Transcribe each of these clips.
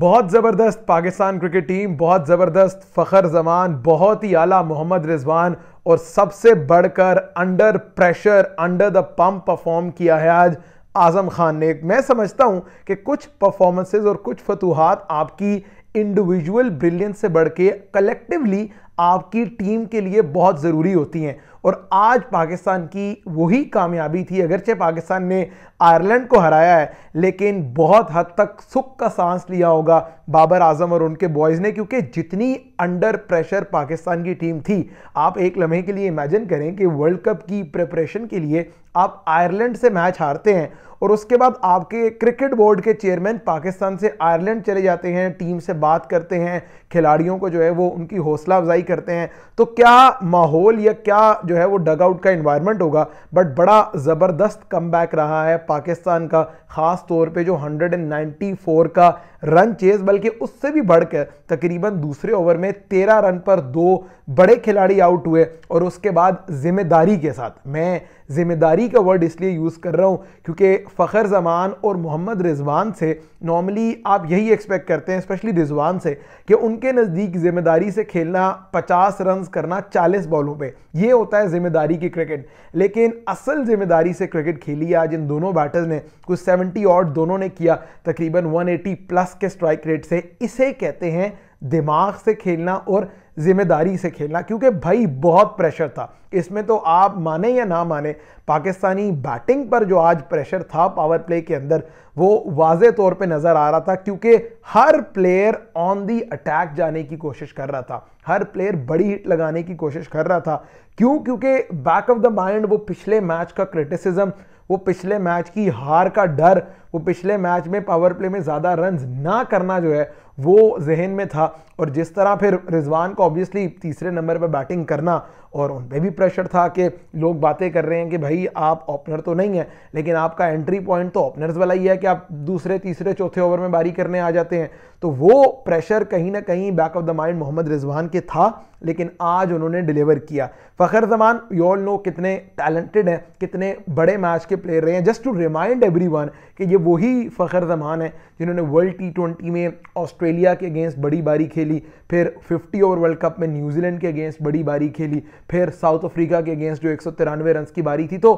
बहुत ज़बरदस्त Pakistan cricket team बहुत ज़बरदस्त फ़खर जमान बहुत ही आला मोहम्मद रिजवान और सबसे बढ़कर under pressure under the pump perform किया है आज आज़म खान ने मैं समझता हूँ कि कुछ परफॉर्मेंसेज और कुछ फतूहत आपकी इंडिविजुअल ब्रिलियंस से बढ़ के कलेक्टिवली आपकी टीम के लिए बहुत ज़रूरी होती हैं और आज पाकिस्तान की वही कामयाबी थी अगरचे पाकिस्तान ने आयरलैंड को हराया है लेकिन बहुत हद तक सुख का सांस लिया होगा बाबर आजम और उनके बॉयज़ ने क्योंकि जितनी अंडर प्रेशर पाकिस्तान की टीम थी आप एक लम्हे के लिए इमेजिन करें कि वर्ल्ड कप की प्रिपरेशन के लिए आप आयरलैंड से मैच हारते हैं और उसके बाद आपके क्रिकेट बोर्ड के चेयरमैन पाकिस्तान से आयरलैंड चले जाते हैं टीम से बात करते हैं खिलाड़ियों को जो है वो उनकी हौसला अफजाई करते हैं तो क्या माहौल या क्या जो है वो डग आउट का इन्वायरमेंट होगा बट बड़ा ज़बरदस्त कम रहा है पाकिस्तान का ख़ास तौर पर जो हंड्रेड का रन चेज बल्कि उससे भी बढ़कर तकरीबन दूसरे ओवर में तेरह रन पर दो बड़े खिलाड़ी आउट हुए और उसके बाद जिम्मेदारी के साथ मैं ज़िम्मेदारी का वर्ड इसलिए यूज़ कर रहा हूँ क्योंकि फ़खर जमान और मोहम्मद रिजवान से नॉर्मली आप यही एक्सपेक्ट करते हैं स्पेशली रिजवान से कि उनके नज़दीक ज़िम्मेदारी से खेलना पचास रन करना चालीस बॉलों पर यह होता है ज़िम्मेदारी की क्रिकेट लेकिन असल ज़िम्मेदारी से क्रिकेट खेली आज इन दोनों बैटर्स ने कुछ सेवेंटी और दोनों ने किया तकरीबन वन प्लस के स्ट्राइक रेट से इसे कहते हैं दिमाग से खेलना और ज़िम्मेदारी से खेलना क्योंकि भाई बहुत प्रेशर था इसमें तो आप माने या ना माने पाकिस्तानी बैटिंग पर जो आज प्रेशर था पावर प्ले के अंदर वो वाज तौर पे नज़र आ रहा था क्योंकि हर प्लेयर ऑन दी अटैक जाने की कोशिश कर रहा था हर प्लेयर बड़ी हिट लगाने की कोशिश कर रहा था क्यों क्योंकि बैक ऑफ द माइंड वो पिछले मैच का क्रिटिसिज्म वो पिछले मैच की हार का डर वो पिछले मैच में पावर प्ले में ज़्यादा रन ना करना जो है वो जहन में था और जिस तरह फिर रिजवान को ऑब्वियसली तीसरे नंबर पर बैटिंग करना और उन पर भी प्रेशर था कि लोग बातें कर रहे हैं कि भाई आप ओपनर तो नहीं हैं लेकिन आपका एंट्री पॉइंट तो ओपनर्स वाला ही है कि आप दूसरे तीसरे चौथे ओवर में बारी करने आ जाते हैं तो वो प्रेशर कहीं ना कहीं back of the mind Mohammad Rizwan के था लेकिन आज उन्होंने डिलीवर किया Fakhar Zaman you all know कितने टैलेंटेड हैं कितने बड़े मैच के प्लेयर रहे हैं just to remind everyone कि ये वही फ़खर जमान है जिन्होंने वर्ल्ड टी ट्वेंटी में ऑस्ट्रेलिया के अगेंस्ट बड़ी बारी खेली फिर फिफ्टी ओवर वर्ल्ड कप में न्यूजीलैंड के अगेंस्ट बड़ी बारी खेली फिर साउथ अफ्रीका के अगेंस्ट जो एक सौ तिरानवे रन की बारी थी तो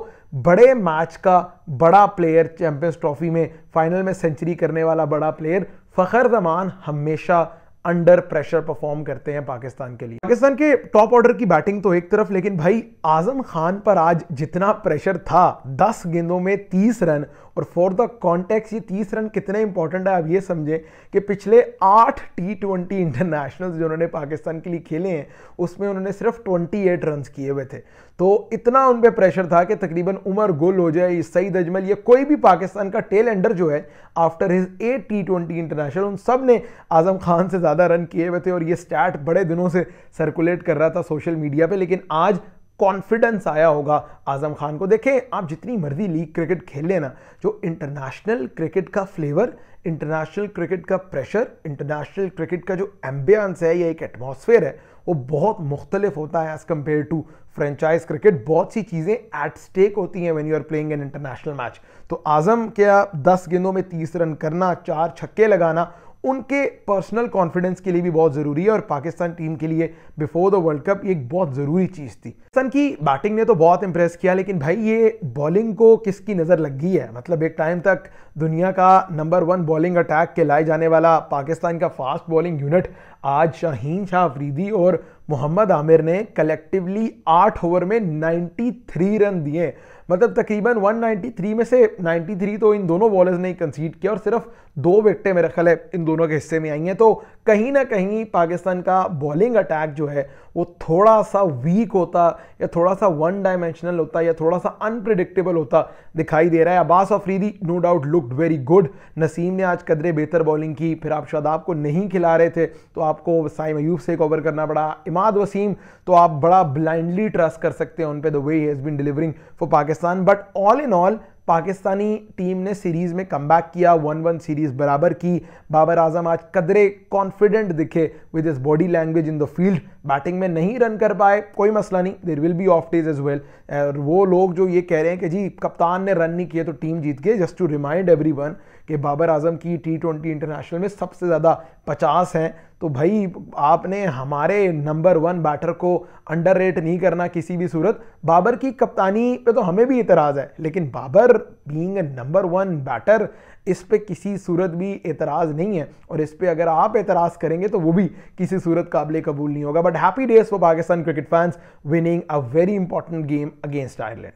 बड़े मैच का बड़ा प्लेयर चैंपियंस ट्रॉफी में फाइनल में सेंचुरी करने वाला बड़ा प्लेयर फ़खर जमान हमेशा अंडर प्रेशर परफॉर्म करते हैं पाकिस्तान के लिए पाकिस्तान के टॉप ऑर्डर की बैटिंग तो एक तरफ लेकिन भाई आजम खान पर आज जितना प्रेशर था 10 गेंदों में 30 रन और फॉर द कॉन्टेक्स ये तीस रन कितने इंपॉर्टेंट है आप ये समझें कि पिछले आठ टी ट्वेंटी इंटरनेशनल जो उन्होंने पाकिस्तान के लिए खेले हैं उसमें उन्होंने सिर्फ ट्वेंटी एट रन किए हुए थे तो इतना उन पर प्रेशर था कि तकरीबन उमर गुल हो जाए सईद अजमल या कोई भी पाकिस्तान का टेल एंडर जो है after his eight T twenty international उन सब ने आजम खान से ज़्यादा रन किए हुए थे और ये स्टैट बड़े दिनों से सर्कुलेट कर रहा था सोशल मीडिया पर लेकिन आज कॉन्फिडेंस आया होगा आज़म खान को देखें आप जितनी मर्जी लीग क्रिकेट खेल लेना जो इंटरनेशनल क्रिकेट का फ्लेवर इंटरनेशनल क्रिकेट का प्रेशर इंटरनेशनल क्रिकेट का जो एम्बियंस है या एक एटमॉस्फेयर है वो बहुत मुख्तलिफ होता है as compare to franchise cricket बहुत सी चीज़ें एट स्टेक होती हैं when you are playing an international match तो आज़म क्या दस गेंदों में तीस रन करना चार छक्के लगाना उनके पर्सनल कॉन्फिडेंस के लिए भी बहुत ज़रूरी है और पाकिस्तान टीम के लिए बिफोर द वर्ल्ड कप एक बहुत ज़रूरी चीज़ थी सन की बैटिंग ने तो बहुत इंप्रेस किया लेकिन भाई ये बॉलिंग को किसकी नज़र लग गई है मतलब एक टाइम तक दुनिया का नंबर वन बॉलिंग अटैक के लाए जाने वाला पाकिस्तान का फास्ट बॉलिंग यूनिट आज शाहीन शाह अफरीदी और मोहम्मद आमिर ने कलेक्टिवली आठ ओवर में 93 रन दिए मतलब तकरीबन 193 में से 93 तो इन दोनों बॉलर्स ने कंसीड किया और सिर्फ दो विकटें मेरा ख्याल है इन दोनों के हिस्से में आई हैं तो कहीं ना कहीं पाकिस्तान का बॉलिंग अटैक जो है वो थोड़ा सा वीक होता या थोड़ा सा वन डायमेंशनल होता या थोड़ा सा अनप्रिडिक्टेबल होता दिखाई दे रहा है Abbas Afridi no doubt looked very good Naseem ने आज कदरे बेहतर बॉलिंग की फिर आप शायद आपको नहीं खिला रहे थे तो आपको साइम अयूब से कवर करना पड़ा इमाद वसीम तो आप बड़ा ब्लाइंडली ट्रस्ट कर सकते हैं उन पर the way has been delivering for Pakistan but all in all Pakistani team ने सीरीज़ में कम किया वन वन सीरीज़ बराबर की बाबर आजम आज कदरे कॉन्फिडेंट दिखे with his body language in the field batting में नहीं रन कर पाए कोई मसला नहीं there will be off days as well और वो लोग जो ये कह रहे हैं कि जी कप्तान ने रन नहीं किए तो टीम जीत गई just to remind everyone कि बाबर आजम की टी ट्वेंटी इंटरनेशनल में सबसे ज़्यादा पचास हैं तो भाई आपने हमारे नंबर वन बैटर को अंडर रेट नहीं करना किसी भी सूरत बाबर की कप्तानी पे तो हमें भी इतराज़ है लेकिन Babar being a number one batter इस पे किसी सूरत भी एतराज़ नहीं है और इस पे अगर आप एतराज़ करेंगे तो वो भी किसी सूरत काबिल कबूल नहीं होगा but happy days for Pakistan cricket fans winning a very important game against Ireland